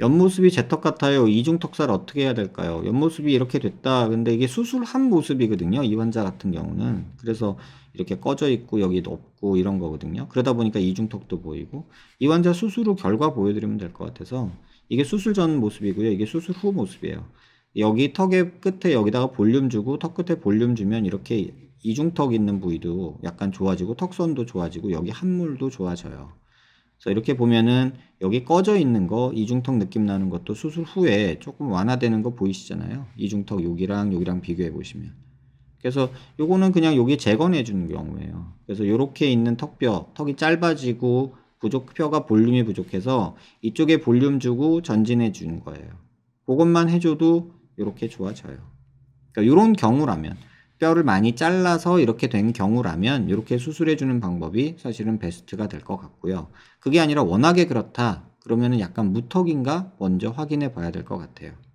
옆모습이 제 턱 같아요. 이중 턱살 어떻게 해야 될까요? 옆모습이 이렇게 됐다. 근데 이게 수술한 모습이거든요. 이 환자 같은 경우는. 그래서 이렇게 꺼져 있고 여기도 고 이런 거거든요. 그러다 보니까 이중 턱도 보이고 이 환자 수술 후 결과 보여드리면 될 것 같아서 이게 수술 전 모습이고요. 이게 수술 후 모습이에요. 여기 턱의 끝에 여기다가 볼륨 주고 턱 끝에 볼륨 주면 이렇게 이중턱 있는 부위도 약간 좋아지고 턱선도 좋아지고 여기 한물도 좋아져요. 그래서 이렇게 보면은 여기 꺼져 있는 거 이중턱 느낌 나는 것도 수술 후에 조금 완화되는 거 보이시잖아요 이중턱 여기랑 여기랑 비교해 보시면 그래서 요거는 그냥 여기 재건해 주는 경우에요 그래서 이렇게 있는 턱뼈 턱이 짧아지고 부족 뼈가 볼륨이 부족해서 이쪽에 볼륨 주고 전진해 주는 거예요 그것만 해줘도 이렇게 좋아져요 그러니까 이런 경우라면 뼈를 많이 잘라서 이렇게 된 경우라면 이렇게 수술해주는 방법이 사실은 베스트가 될 것 같고요. 그게 아니라 워낙에 그렇다. 그러면 약간 무턱인가 먼저 확인해 봐야 될 것 같아요.